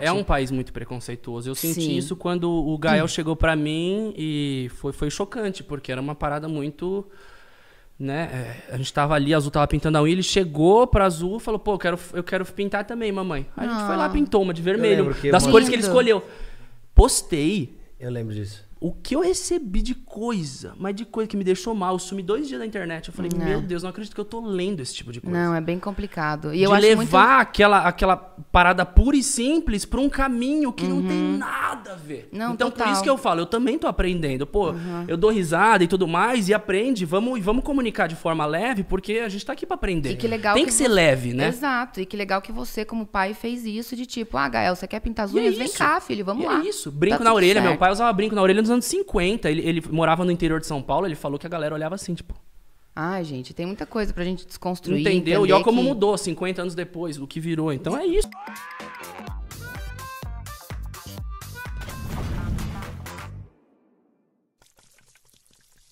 É um país muito preconceituoso. Eu senti Sim. isso quando o Gael hum. chegou para mim e foi, foi chocante, porque era uma parada muito. Né? É, a gente tava ali, a Azul tava pintando a unha, ele chegou pra Azul e falou, pô, eu quero, eu quero pintar também, mamãe. Aí ah. a gente foi lá, ah. pintou uma de vermelho, das lindo. cores que ele escolheu. Postei. Eu lembro disso o que eu recebi de coisa, mas de coisa que me deixou mal. Eu sumi dois dias da internet. Eu falei, é. meu Deus, não acredito que eu tô lendo esse tipo de coisa. Não, é bem complicado. E de eu levar muito... aquela, aquela parada pura e simples pra um caminho que uhum. não tem uhum. nada nada a ver. Não, então, total. por isso que eu falo, eu também tô aprendendo. Pô, uhum. eu dou risada e tudo mais, e aprende, vamos, vamos comunicar de forma leve, porque a gente tá aqui pra aprender. E que legal Tem que, que ser você... leve, né? Exato, e que legal que você, como pai, fez isso de tipo, ah, Gael, você quer pintar as unhas? É Vem cá, filho, vamos e é lá. É isso, brinco tá na orelha. Certo. Meu pai usava brinco na orelha nos anos 50. Ele, ele morava no interior de São Paulo, ele falou que a galera olhava assim, tipo. Ah, gente, tem muita coisa pra gente desconstruir. Entendeu? E olha como que... mudou 50 anos depois, o que virou. Então é isso.